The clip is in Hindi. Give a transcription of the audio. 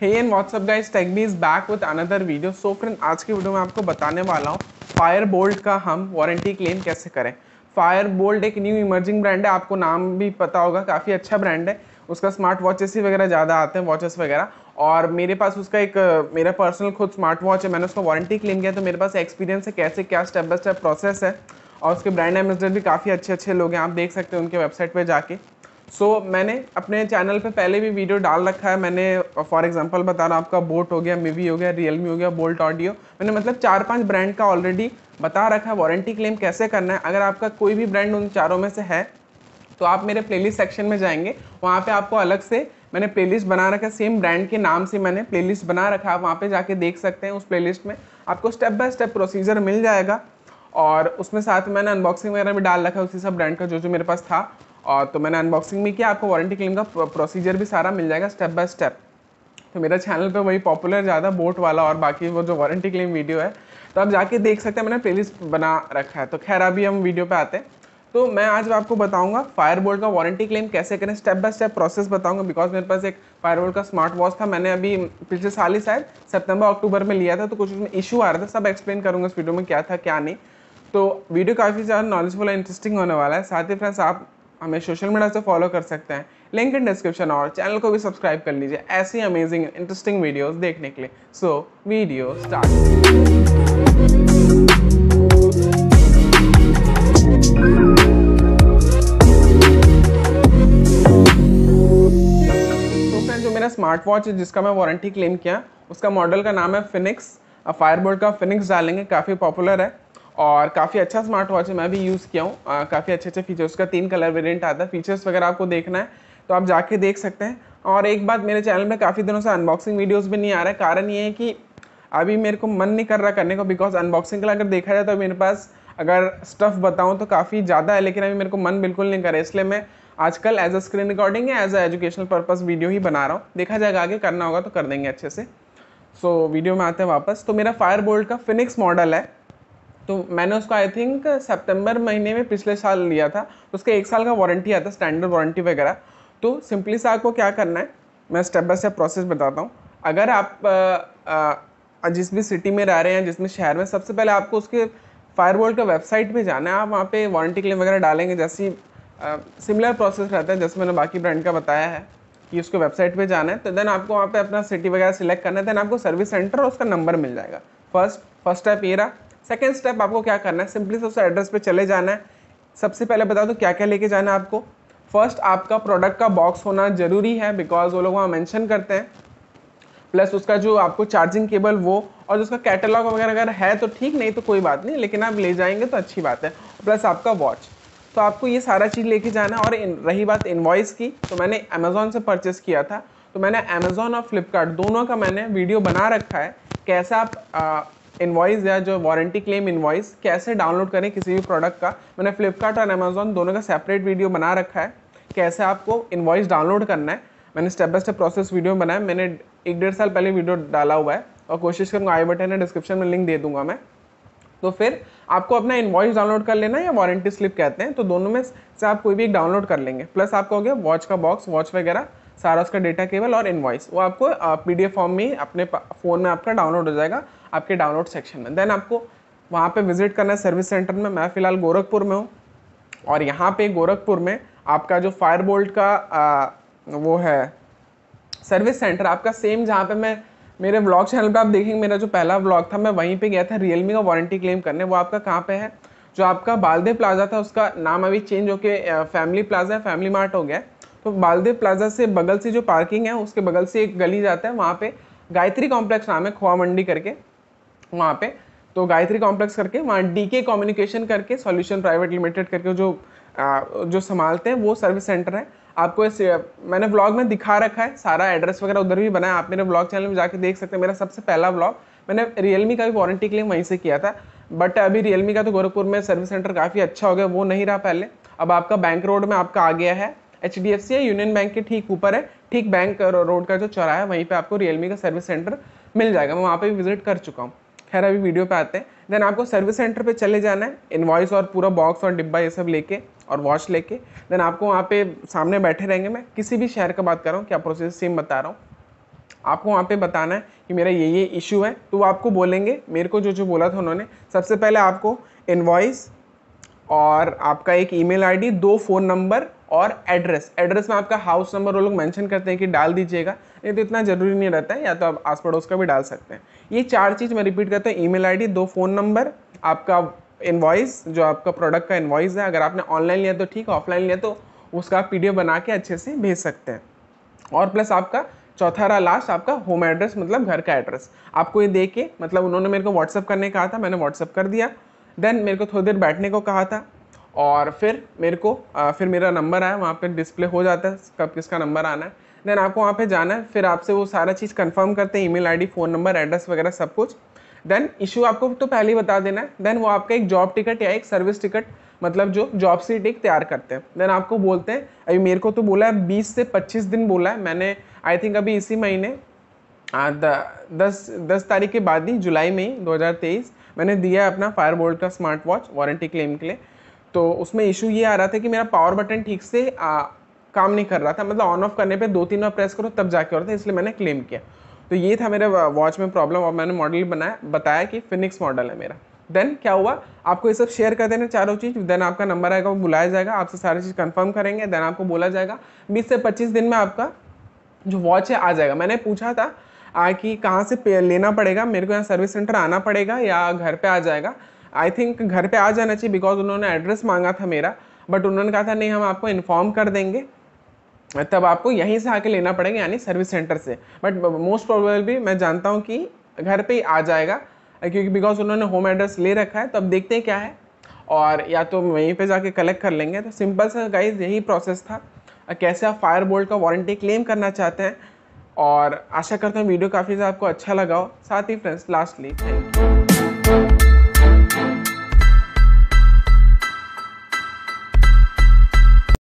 hey and what's up guys tech me is back with another video so friend आज की वीडियो में आपको बताने वाला हूँ फायर बोल्ट का हम वारंटी क्लेम कैसे करें फायर बोल्ट एक न्यू इमर्जिंग ब्रांड है आपको नाम भी पता होगा काफ़ी अच्छा ब्रांड है उसका स्मार्ट वॉचेस ही वगैरह ज़्यादा आते हैं वॉचेस वगैरह और मेरे पास उसका एक मेरा पर्सनल खुद स्मार्ट वॉच है मैंने उसका वारंटी क्लेम किया तो मेरे पास एक्सपीरियंस है कैसे क्या स्टेप बाय स्टेप प्रोसेस है और उसके ब्रांड एम्बेसडर भी काफ़ी अच्छे अच्छे लोग हैं आप देख सकते हैं उनके वेबसाइट पर जाके सो so, मैंने अपने चैनल पे पहले भी वीडियो डाल रखा है मैंने फॉर एग्जांपल बता रहा हूँ आपका बोट हो गया मीवी हो गया रियलमी हो गया बोल्ट ऑडियो मैंने मतलब चार पांच ब्रांड का ऑलरेडी बता रखा है वारंटी क्लेम कैसे करना है अगर आपका कोई भी ब्रांड उन चारों में से है तो आप मेरे प्ले सेक्शन में जाएंगे वहाँ पर आपको अलग से मैंने प्ले बना रखा सेम ब्रांड के नाम से मैंने प्ले बना रखा आप वहाँ पर जाके देख सकते हैं उस प्ले में आपको स्टेप बाय स्टेप प्रोसीजर मिल जाएगा और उसमें साथ मैंने अनबॉक्सिंग वगैरह भी डाल रखा है उसी सब ब्रांड का जो जो मेरे पास था और तो मैंने अनबॉक्सिंग भी किया आपको वारंटी क्लेम का प्रोसीजर भी सारा मिल जाएगा स्टेप बाय स्टेप तो मेरा चैनल पे वही पॉपुलर ज़्यादा बोट वाला और बाकी वो जो वारंटी क्लेम वीडियो है तो आप जाके देख सकते हैं मैंने प्लेलिस्ट बना रखा है तो खैर अभी हम वीडियो पे आते हैं तो मैं आज आपको बताऊंगा फायरबोल्ट का वारंटी क्लेम कैसे करें स्टेप बाय स्टेप प्रोसेस बताऊंगा बिकॉज मेरे पास एक फायरबोल्ट का स्मार्ट वॉच था मैंने अभी पिछले साल ही शायद सितंबर अक्टूबर में लिया था तो कुछ उसमें इशू आ रहा था सब एक्सप्लेन करूंगा इस वीडियो में क्या था क्या नहीं तो वीडियो काफ़ी ज़्यादा नॉलेजफुल और इंटरेस्टिंग होने वाला है साथ ही फ्रेंड्स आप हमें सोशल मीडिया से फॉलो कर सकते हैं लिंक इन डिस्क्रिप्शन और चैनल को भी सब्सक्राइब कर लीजिए ऐसी अमेजिंग इंटरेस्टिंग वीडियोस देखने के लिए सो वीडियो स्टार्ट मेरा स्मार्ट वॉच है जिसका मैं वारंटी क्लेम किया उसका मॉडल का नाम है फिनिक्स फायरबोल्ट का फिनिक्स डालेंगे काफ़ी पॉपुलर है और काफ़ी अच्छा स्मार्ट वॉच है मैं भी यूज़ किया हूँ काफ़ी अच्छे अच्छे फीचर्स का तीन कलर वेरिएंट आता है फीचर्स वगैरह आपको देखना है तो आप जाके देख सकते हैं और एक बात मेरे चैनल में काफ़ी दिनों से अनबॉक्सिंग वीडियोस भी नहीं आ रहा है कारण ये है कि अभी मेरे को मन नहीं कर रहा करने को बिकॉज अनबॉक्सिंग का अगर देखा जाए तो मेरे पास अगर स्टफ़ बताऊँ तो काफ़ी ज़्यादा है लेकिन अभी मेरे को मन बिल्कुल नहीं कर रहा इसलिए मैं आजकल एज अ स्क्रीन रिकॉर्डिंग या as a educational purpose video ही बना रहा हूँ देखा जाएगा आगे करना होगा तो कर देंगे अच्छे से सो so, वीडियो में आते हैं वापस तो मेरा फायर का फिनिक्स मॉडल है तो मैंने उसको आई थिंक सितंबर महीने में पिछले साल लिया था उसका एक साल का वारंटी आता है स्टैंडर्ड वारंटी वगैरह तो सिंपली से आपको क्या करना है मैं स्टेप बाय स्टेप प्रोसेस बताता हूँ अगर आप आ, आ, जिस भी सिटी में रह रहे हैं जिस भी शहर में सबसे पहले आपको उसके फायरवॉल का वेबसाइट पर जाना है आप वहाँ पे वारंटी क्लेम वगैरह डालेंगे जैसी सिमिलर प्रोसेस रहता है जैसे मैंने बाकी ब्रांड का बताया है कि उसको वेबसाइट पे जाना है तो देन आपको वहाँ पे अपना सिटी वगैरह सिलेक्ट करना है देन आपको सर्विस सेंटर और उसका नंबर मिल जाएगा फर्स्ट फर्स्ट स्टेप ये रहा सेकेंड स्टेप आपको क्या करना है सिंपली से उस एड्रेस पे चले जाना है सबसे पहले बता दो क्या क्या लेके जाना है आपको फर्स्ट आपका प्रोडक्ट का बॉक्स होना ज़रूरी है बिकॉज वो लोग वहाँ मैंशन करते हैं प्लस उसका जो आपको चार्जिंग केबल वो और उसका कैटलॉग वगैरह अगर है तो ठीक नहीं तो कोई बात नहीं लेकिन आप ले जाएंगे तो अच्छी बात है प्लस आपका वॉच तो आपको ये सारा चीज़ लेके जाना है और इन, रही बात इन्वाइस की तो मैंने अमेज़ोन से परचेस किया था तो मैंने अमेज़ोन और फ्लिपकार्ट दोनों का मैंने वीडियो बना रखा है कैसे आप इन्वाइस या जो वारंटी क्लेम इन्वाइस कैसे डाउनलोड करें किसी भी प्रोडक्ट का मैंने फ्लिपकार्ट और अमेजोन दोनों का सेपरेट वीडियो बना रखा है कैसे आपको इन्वाइस डाउनलोड करना है मैंने step by step process video बनाया मैंने एक डेढ़ साल पहले वीडियो डाला हुआ है और कोशिश करूँगा आई बटन है डिस्क्रिप्शन में लिंक दे दूंगा मैं तो फिर आपको अपना इन्वाइस डाउनलोड कर लेना या वारंटी स्लिप कहते हैं तो दोनों में से आप कोई भी एक डाउनलोड कर लेंगे प्लस आपको हो गया वॉच का बॉक्स वॉच वगैरह सारा उसका डेटा केबल और इन्वाइस वो आपको पी फॉर्म में अपने फ़ोन में आपका डाउनलोड हो जाएगा आपके डाउनलोड सेक्शन में देन आपको वहाँ पे विजिट करना है सर्विस सेंटर में मैं फ़िलहाल गोरखपुर में हूँ और यहाँ पे गोरखपुर में आपका जो फायर बोल्ट का आ, वो है सर्विस सेंटर आपका सेम जहाँ पे मैं मेरे ब्लॉग चैनल पे आप देखेंगे मेरा जो पहला ब्लॉग था मैं वहीं पे गया था रियलमी का वारंटी क्लेम करने वो आपका कहाँ पे है जो आपका बालदेव प्लाजा था उसका नाम अभी चेंज होकर फैमिली प्लाजा है फैमिली मार्ट हो गया तो बालदेव प्लाजा से बगल से जो पार्किंग है उसके बगल से एक गली जाता है वहाँ पर गायत्री कॉम्प्लेक्स नाम है खोआ मंडी करके वहाँ पे तो गायत्री कॉम्प्लेक्स करके वहाँ डी के कम्युनिकेशन करके सॉल्यूशन प्राइवेट लिमिटेड करके जो आ, जो संभालते हैं वो सर्विस सेंटर है आपको इस मैंने ब्लॉग में दिखा रखा है सारा एड्रेस वगैरह उधर भी बनाया आप मेरे ब्लॉग चैनल में जाके देख सकते हैं मेरा सबसे पहला ब्लॉग मैंने रियलमी का भी वारंटी क्लेम वहीं से किया था बट अभी रियलमी का तो गोरखपुर में सर्विस सेंटर काफ़ी अच्छा हो गया वो नहीं रहा पहले अब आपका बैंक रोड में आपका आ गया है एच डी एफ सी है यूनियन बैंक के ठीक ऊपर है ठीक बैंक रोड का जो चौराहा है वहीं पे आपको रियलमी का सर्विस सेंटर मिल जाएगा मैं वहाँ पे भी विजिट कर चुका हूँ खैर अभी वीडियो पे आते हैं देन आपको सर्विस सेंटर पे चले जाना है इन्वॉइस और पूरा बॉक्स और डिब्बा ये सब लेके और वॉच लेके देन आपको वहाँ पे सामने बैठे रहेंगे मैं किसी भी शहर का बात कर रहा हूँ क्या प्रोसेस सेम बता रहा हूँ आपको वहाँ पे बताना है कि मेरा ये ये इशू है तो वो आपको बोलेंगे मेरे को जो जो बोला था उन्होंने सबसे पहले आपको इन्वाइस और आपका एक ईमेल आईडी दो फ़ोन नंबर और एड्रेस एड्रेस में आपका हाउस नंबर वो लोग मेंशन करते हैं कि डाल दीजिएगा नहीं तो इतना ज़रूरी नहीं रहता है या तो आप आस पड़ोस का भी डाल सकते हैं ये चार चीज़ मैं रिपीट करता हूँ ईमेल आईडी दो फ़ोन नंबर आपका इन्वाइस जो आपका प्रोडक्ट का इन्वाइस है अगर आपने ऑनलाइन लिया तो ठीक ऑफलाइन लिया तो उसका आप पी बना के अच्छे से भेज सकते हैं और प्लस आपका चौथा रहा लास्ट आपका होम एड्रेस मतलब घर का एड्रेस आपको ये दे के मतलब उन्होंने मेरे को व्हाट्सअप करने कहा था मैंने व्हाट्सअप कर दिया देन मेरे को थोड़ी देर बैठने को कहा था और फिर मेरे को आ, फिर मेरा नंबर आया वहाँ पर डिस्प्ले हो जाता है कब किसका नंबर आना है देन आपको वहाँ पे जाना है फिर आपसे वो सारा चीज़ कंफर्म करते हैं email ID phone number address वगैरह सब कुछ देन इशू आपको तो पहले ही बता देना है देन वो आपका एक जॉब टिकट या एक सर्विस टिकट मतलब जो जॉब सीट एक तैयार करते हैं देन आपको बोलते हैं अभी मेरे को तो बोला है बीस से पच्चीस दिन बोला है मैंने आई थिंक अभी इसी महीने हाँ, दस दस तारीख के बाद ही जुलाई में 2023 मैंने दिया अपना फायर बोल्ट का स्मार्ट वॉच वारंटी क्लेम के लिए तो उसमें इशू ये आ रहा था कि मेरा पावर बटन ठीक से आ, काम नहीं कर रहा था मतलब ऑन ऑफ करने पे दो तीन बार प्रेस करो तब जाके हो रहा था इसलिए मैंने क्लेम किया तो ये था मेरे वॉच में प्रॉब्लम और मैंने मॉडल बनाया बताया कि फिनिक्स मॉडल है मेरा देन क्या हुआ आपको ये सब शेयर कर देना चारों चीज़ देन आपका नंबर आएगा वो बुलाया जाएगा आपसे सारी चीज़ कंफर्म करेंगे देन आपको बोला जाएगा बीस से पच्चीस दिन में आपका जो वॉच है आ जाएगा मैंने पूछा था आ, कि कहाँ से लेना पड़ेगा मेरे को यहाँ सर्विस सेंटर आना पड़ेगा या घर पे आ जाएगा आई थिंक घर पे आ जाना चाहिए बिकॉज उन्होंने एड्रेस मांगा था मेरा बट उन्होंने कहा था नहीं हम आपको इन्फॉर्म कर देंगे तब आपको यहीं से आके लेना पड़ेगा यानी सर्विस सेंटर से बट मोस्ट भी मैं जानता हूँ कि घर पे ही आ जाएगा क्योंकि बिकॉज उन्होंने होम एड्रेस ले रखा है तो अब देखते हैं क्या है और या तो वहीं पे जाके कलेक्ट कर लेंगे तो सिंपल सा गाइज यही प्रोसेस था कैसे आप फायर बोल्ट का वारंटी क्लेम करना चाहते हैं और आशा करता हूँ वीडियो काफ़ी ज़्यादा आपको अच्छा लगा हो साथ ही फ्रेंड्स लास्टली थैंक